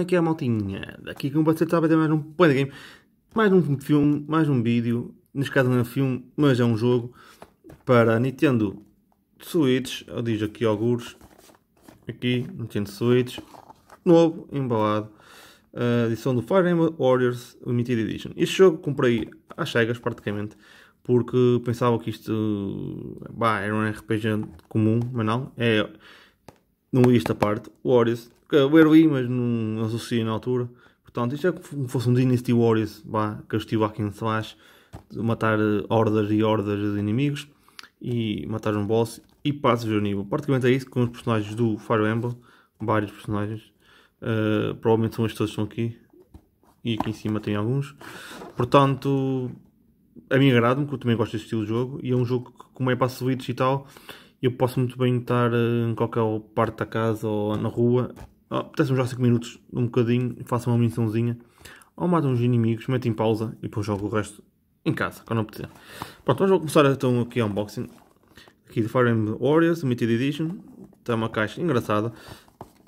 é que é, maltinha? Daqui com o Batista a mais um Point Game, mais um filme, mais um vídeo, neste caso não é um filme, mas é um jogo para Nintendo Switch, eu diz aqui alguns, aqui, Nintendo Switch, novo, embalado, a edição do Fire Emblem Warriors Limited Edition. Este jogo comprei às cegas, praticamente, porque pensava que isto bah, era um RPG comum, mas não, é... Não li é esta parte, Warriors porque eu era mas não associei na altura. Portanto, isto é como fosse um Dynasty Warriors, que eu estive aqui em Slash, matar eh, hordas e hordas de inimigos e matar um boss e passas o nível. Praticamente é isso com os personagens do Fire Emblem, vários personagens. Uh, provavelmente são estes todos que estão aqui e aqui em cima tem alguns. Portanto, a mim agrada-me, porque eu também gosto deste estilo de jogo e é um jogo que, como é para Switch e tal, eu posso muito bem estar eh, em qualquer parte da casa ou na rua ah, apetece-me já 5 minutos, um bocadinho, faço uma missãozinha. Ou mato uns inimigos, meto em pausa e depois jogo o resto em casa, quando apetecer. Pronto, hoje vou começar então aqui o unboxing. Aqui de Fire Emblem Warriors, Limited Edition. Está uma caixa engraçada.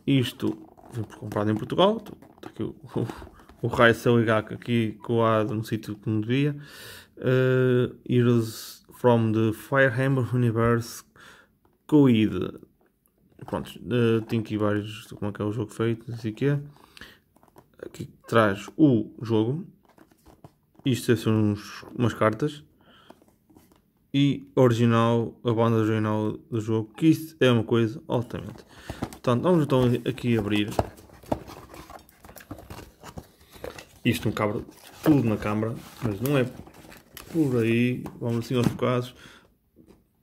Isto foi comprado em Portugal. Está aqui o, o, o raio seu aqui coado no sítio que não devia. Uh, Heroes from the Fire Emblem Universe Coed pronto, uh, tem aqui vários, como é que é o jogo feito, não sei o quê. Aqui traz o jogo, isto é são uns, umas cartas, e original, a banda original do jogo, que isso é uma coisa altamente. Portanto, vamos então aqui abrir. Isto não cabe tudo na câmara, mas não é por aí, vamos assim aos bocados.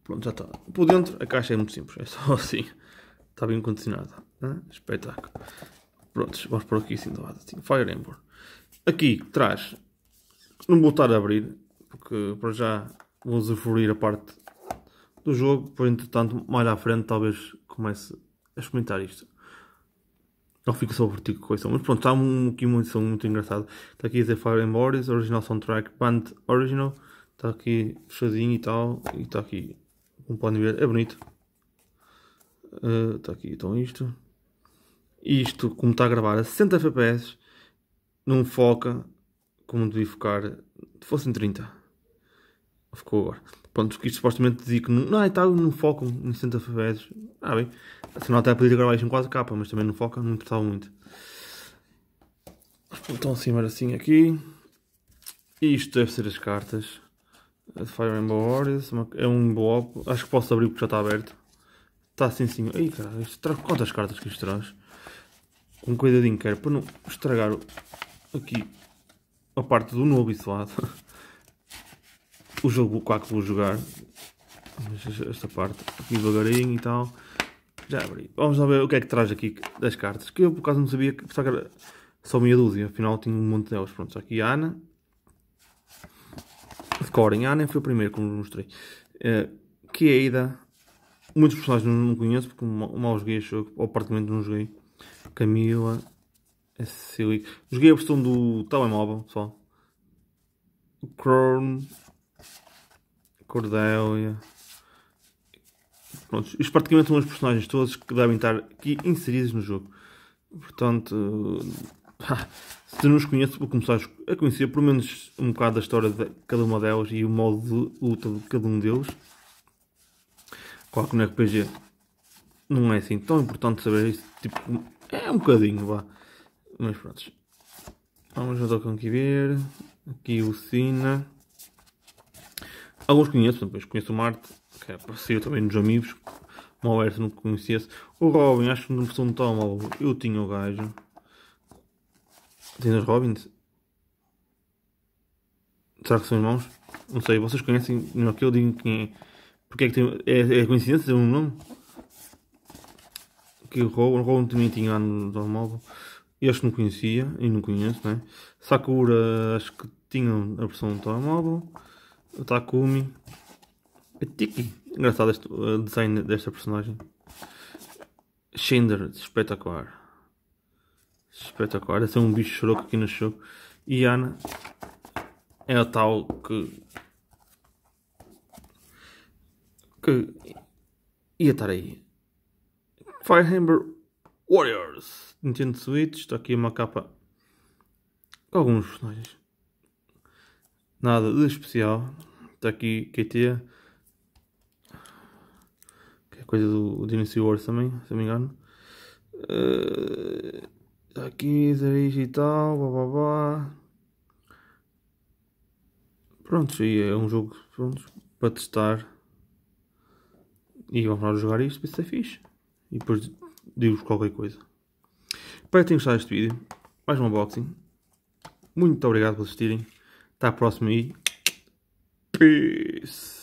Pronto, já está. Por dentro, a caixa é muito simples, é só assim. Está bem condicionada. Né? Espetáculo. Prontos, vamos por aqui assim do lado. Assim. Fire Emblem. Aqui, trás. Não vou estar a abrir, porque para já vou usufruir a parte do jogo. Por entretanto, mais à frente, talvez comece a experimentar isto. Não fico só por ti com coisa. Mas pronto, está um, aqui uma edição muito engraçada. Está aqui a dizer Fire Emblem Original Soundtrack, Band Original. Está aqui fechadinho e tal. E está aqui, como podem ver, é bonito. Está eh, uh, aqui, então isto. Isto, como está a gravar a 60 fps, não foca como devia focar se em 30. Ficou agora. Pronto, porque isto supostamente dizia que não, não, está, não foco em 60 fps. Ah, bem. Se não, até podia gravar isto em 4K, mas também não foca, não importava muito. Então, assim, era assim aqui. Isto deve ser as cartas. Fire Emblem Warriors, é, é um envelope. Acho que posso abrir porque já está aberto. Está assim, sim. Ei, cara, isto traz quantas cartas que isto traz? Com cuidadinho, quero para não estragar aqui a parte do novo isolado. O jogo com que vou jogar. Esta parte aqui devagarinho e tal. Já abri. Vamos lá ver o que é que traz aqui das cartas. Que eu por acaso não sabia que era só meia dúzia. Afinal tinha um monte delas. Pronto, aqui a Ana. Decorem. A Ana foi o primeiro, como mostrei. Uh, que é a ida Muitos personagens não conheço, porque mal joguei ou praticamente não joguei. Camila, é Cecily. Joguei a versão do telemóvel, só. Chrome, Cordélia. Pronto, isto praticamente são os personagens todos que devem estar aqui inseridos no jogo. Portanto, ah, se não os conheço, vou começar a conhecer pelo menos um bocado da história de cada uma delas e o modo de luta de cada um deles. Claro que no RPG não é assim tão importante saber isso. Tipo, é um bocadinho, vá. Mas pronto. Vamos ver o que aqui ver. Aqui o Sina. Alguns conheço, depois conheço o Marte, que apareceu é também nos amigos. uma Alberto não conhecesse. O Robin, acho que não precisou sou tão mal. Eu tinha o gajo. Tens os Robins? Será que são irmãos? Não sei, vocês conhecem melhor que eu, digam quem é. Porque é que tem. É, é coincidência o um nome? Que Rowan, Rowan também tinha lá no automóvel. Eu acho que não conhecia e não conheço, né? Sakura, acho que tinha a versão do automóvel. O Takumi. A Tiki. Engraçado este, o design desta personagem. Shinder, espetacular. Espetacular. Esse é um bicho choroco aqui no show. E Ana é a tal que que ia estar aí. Fire Emblem Warriors, Nintendo Switch, está aqui uma capa com alguns personagens. Nada de especial. Está aqui KT, que é coisa do Dynasty Wars também, se não me engano. Uh, está aqui Zerish e tal, blá blá blá. Pronto, e é um jogo pronto, para testar. E vamos lá jogar isto para ser é fixe. E depois digo-vos qualquer coisa. Espero que tenham gostado deste vídeo. Mais um unboxing. Muito obrigado por assistirem. Até à próxima e... Peace!